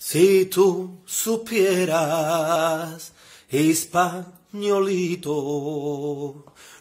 Si tú supieras, españolito,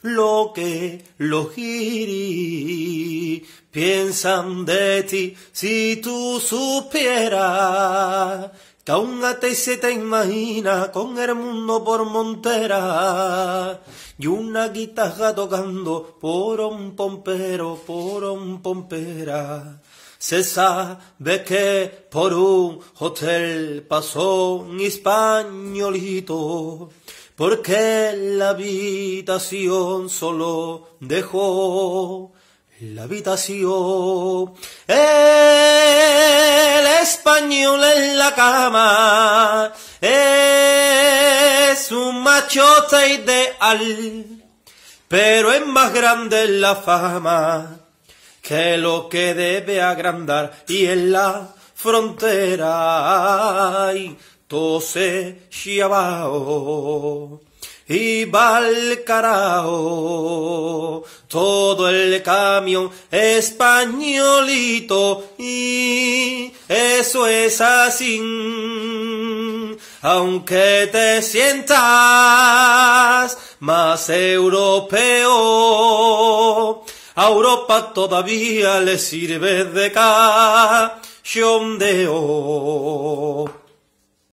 lo que los giri piensan de ti, si tú supieras, que aún a ti se te imagina con el mundo por montera y una guitarra tocando por un pompero, por un pompera. Se sabe que por un hotel pasó un españolito, porque la habitación solo dejó la habitación. El español en la cama es un machote ideal, pero es más grande la fama que lo que debe agrandar y en la frontera hay tose chiabao y Valcarao todo el camión españolito y eso es así aunque te sientas más europeo a Europa todavía le sirve de cachondeo.